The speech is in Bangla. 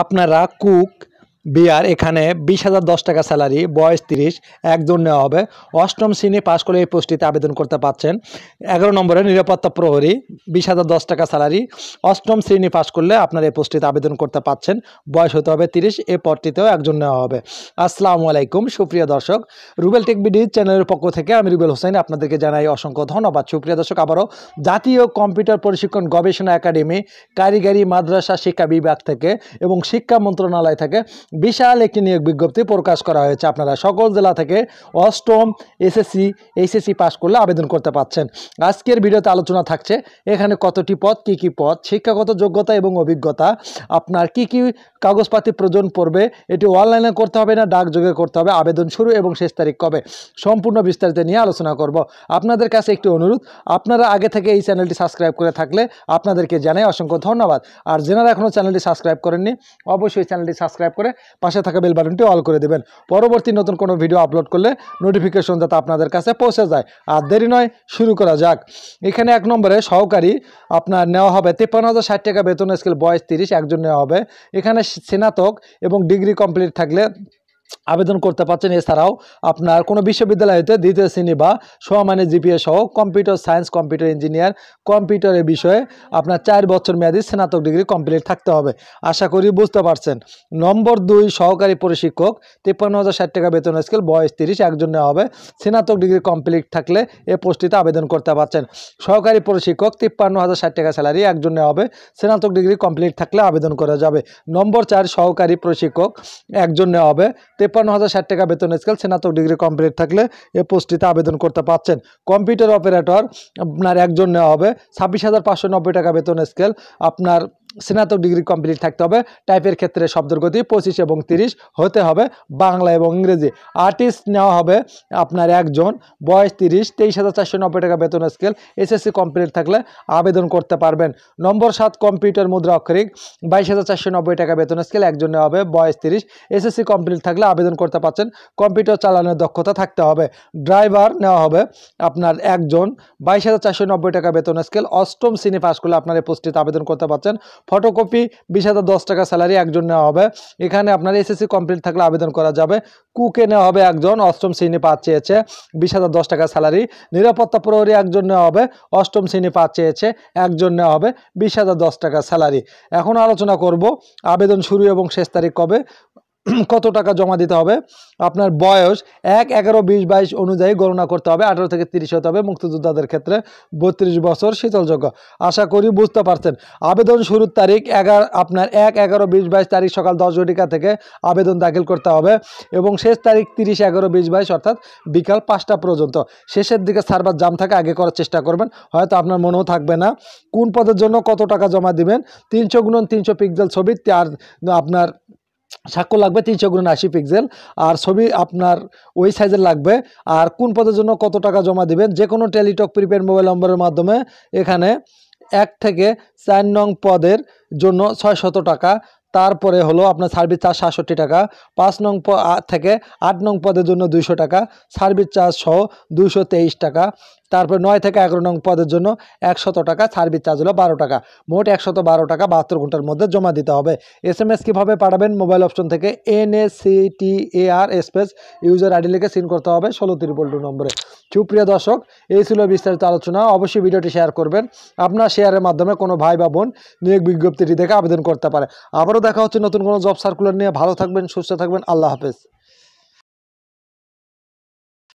আপনারা কুক বিয়ার এখানে বিশ হাজার দশ টাকা স্যালারি বয়স তিরিশ একজন নেওয়া হবে অষ্টম শ্রেণী পাশ করে এই পোস্টটিতে আবেদন করতে পারছেন এগারো নম্বরে নিরাপত্তা প্রহরী বিশ হাজার দশ টাকা স্যালারি অষ্টম শ্রেণী পাশ করলে আপনার এই পোস্টটিতে আবেদন করতে পারছেন বয়স হতে হবে তিরিশ এ পদটিতেও একজন নেওয়া হবে আসসালামু আলাইকুম সুপ্রিয় দর্শক রুবেল টেক বিডি চ্যানেলের পক্ষ থেকে আমি রুবেল হোসেন আপনাদেরকে জানাই অসংখ্য ধন্যবাদ সুপ্রিয় দর্শক আবারও জাতীয় কম্পিউটার প্রশিক্ষণ গবেষণা একাডেমি কারিগরি মাদ্রাসা শিক্ষা বিভাগ থেকে এবং শিক্ষা মন্ত্রণালয় থেকে বিশাল একটি নিয়োগ বিজ্ঞপ্তি প্রকাশ করা হয়েছে আপনারা সকল জেলা থেকে অষ্টম এসএসসি এইচএসসি পাশ করলে আবেদন করতে পাচ্ছেন আজকের ভিডিওতে আলোচনা থাকছে এখানে কতটি পদ কি কি পদ শিক্ষাগত যোগ্যতা এবং অভিজ্ঞতা আপনার কি কি কাগজপাতি প্রয়োজন পড়বে এটি অনলাইনে করতে হবে না ডাকযোগে করতে হবে আবেদন শুরু এবং শেষ তারিখ কবে সম্পূর্ণ বিস্তারিত নিয়ে আলোচনা করব আপনাদের কাছে একটি অনুরোধ আপনারা আগে থেকে এই চ্যানেলটি সাবস্ক্রাইব করে থাকলে আপনাদেরকে জানাই অসংখ্য ধন্যবাদ আর যেনারা এখনও চ্যানেলটি সাবস্ক্রাইব করেননি অবশ্যই চ্যানেলটি সাবস্ক্রাইব করে পাশে থাকা বেল বাটনটি অল করে দেবেন পরবর্তী নতুন কোনো ভিডিও আপলোড করলে নোটিফিকেশন যাতে আপনাদের কাছে পৌঁছে যায় আর দেরি নয় শুরু করা যাক এখানে এক নম্বরে সহকারী আপনার নেওয়া হবে তেপান্ন হাজার ষাট টাকা বেতন স্কেল বয়স তিরিশ একজন নেওয়া হবে এখানে স্নাতক এবং ডিগ্রি কমপ্লিট থাকলে আবেদন করতে পারছেন এছাড়াও আপনার কোনো বিশ্ববিদ্যালয়তে দ্বিতীয় শ্রেণী বা সমানে জিপিএ সহ কম্পিউটার সায়েন্স কম্পিউটার ইঞ্জিনিয়ার কম্পিউটারের বিষয়ে আপনার চার বছর মেয়াদি স্নাতক ডিগ্রি কমপ্লিট থাকতে হবে আশা করি বুঝতে পারছেন নম্বর দুই সহকারী প্রশিক্ষক তিপ্পান্ন হাজার ষাট টাকা বেতন স্কেল বয়স তিরিশ একজন নেওয়া হবে স্নাতক ডিগ্রি কমপ্লিট থাকলে এ পোস্টটিতে আবেদন করতে পারছেন সহকারী প্রশিক্ষক তিপ্পান্ন হাজার ষাট টাকা স্যালারি একজন নেওয়া হবে স্নাতক ডিগ্রি কমপ্লিট থাকলে আবেদন করা যাবে নম্বর চার সহকারী প্রশিক্ষক একজন নেওয়া হবে তেপ্পান্ন হাজার ষাট টাকা বেতন স্কেল স্নাতক ডিগ্রি কমপ্লিট থাকলে এ পোস্টটিতে আবেদন করতে পারছেন কম্পিউটার অপারেটর আপনার একজন নেওয়া হবে ছাব্বিশ হাজার পাঁচশো নব্বই টাকা বেতন স্কেল আপনার স্নাতক ডিগ্রি কমপ্লিট থাকতে হবে টাইপের ক্ষেত্রে শব্দের গতি পঁচিশ এবং তিরিশ হতে হবে বাংলা এবং ইংরেজি আর্টিস্ট নেওয়া হবে আপনার একজন বয়স তিরিশ তেইশ হাজার চারশো নব্বই টাকা বেতন স্কেল এসএসসি কমপ্লিট থাকলে আবেদন করতে পারবেন নম্বর সাত কম্পিউটার মুদ্রা অক্ষরিক বাইশ হাজার চারশো নব্বই টাকা বেতন স্কেল একজন নেওয়া হবে বয়স তিরিশ এসএসসি কমপ্লিট থাকলে আবেদন করতে পারছেন কম্পিউটার চালানোর দক্ষতা থাকতে হবে ড্রাইভার নেওয়া হবে আপনার একজন বাইশ হাজার চারশো নব্বই টাকা বেতন স্কেল অষ্টম শ্রেণী পাশ করলে আপনার এই পোস্টটিতে আবেদন করতে পারছেন ফটোকপি বিশ হাজার দশ টাকা স্যালারি একজন নেওয়া হবে এখানে আপনার এসএসসি কমপ্লিট থাকলে আবেদন করা যাবে কুকে নেওয়া হবে একজন অষ্টম শ্রেণী পাঁচ চেয়েছে বিশ হাজার দশ টাকা স্যালারি নিরাপত্তা প্রহরী একজন নেওয়া হবে অষ্টম শ্রেণী পাঁচ চেয়েছে একজন নেওয়া হবে বিশ হাজার দশ টাকা স্যালারি এখন আলোচনা করব আবেদন শুরু এবং শেষ তারিখ কবে কত টাকা জমা দিতে হবে আপনার বয়স এক এগারো বিশ বাইশ অনুযায়ী গণনা করতে হবে আঠারো থেকে তিরিশ হতে হবে মুক্তিযোদ্ধাদের ক্ষেত্রে বত্রিশ বছর শীতলযোগ্য আশা করি বুঝতে পারছেন আবেদন শুরুর তারিখ এগারো আপনার এক এগারো বিশ বাইশ তারিখ সকাল দশ ঘটিকা থেকে আবেদন দাখিল করতে হবে এবং শেষ তারিখ তিরিশ এগারো বিশ বাইশ অর্থাৎ বিকাল পাঁচটা পর্যন্ত শেষের দিকে সার্ভার জাম থাকে আগে করার চেষ্টা করবেন হয়তো আপনার মনেও থাকবে না কোন পদের জন্য কত টাকা জমা দিবেন তিনশো গুণন তিনশো পিক্সেল ছবি তার আপনার সাক্ষ্য লাগবে তিনশো গুণ আশি পিক্সেল আর ছবি আপনার ওই সাইজের লাগবে আর কোন পদের জন্য কত টাকা জমা দিবেন যে কোনো টেলিটক প্রিপেড মোবাইল নম্বরের মাধ্যমে এখানে এক থেকে চার নং পদের জন্য ছয় শত টাকা তারপরে হলো আপনার সার্ভিস চার্জ সাতষট্টি টাকা পাঁচ নং থেকে আট নং পদের জন্য দুইশো টাকা সার্ভিস চার্জ সহ দুইশো টাকা তারপরে নয় থেকে এগারো নং পদের জন্য একশত টাকা সার্ভিস চার্জ হলো বারো টাকা মোট একশত বারো টাকা বাহাত্তর ঘন্টার মধ্যে জমা দিতে হবে এস এম এস কীভাবে পাঠাবেন মোবাইল অপশন থেকে N S C T A R space user ID লিখে সিন করতে হবে ষোলো ত্রিপল টু নম্বরে সুপ্রিয় দর্শক এই ছিল বিস্তারিত আলোচনা অবশ্যই ভিডিওটি শেয়ার করবেন আপনার শেয়ারের মাধ্যমে কোনো ভাই বা বোন নিয়োগ বিজ্ঞপ্তিটি দেখে আবেদন করতে পারে আবারও দেখা হচ্ছে নতুন কোনো জব সার্কুলার নিয়ে ভালো থাকবেন সুস্থ থাকবেন আল্লাহ হাফেজ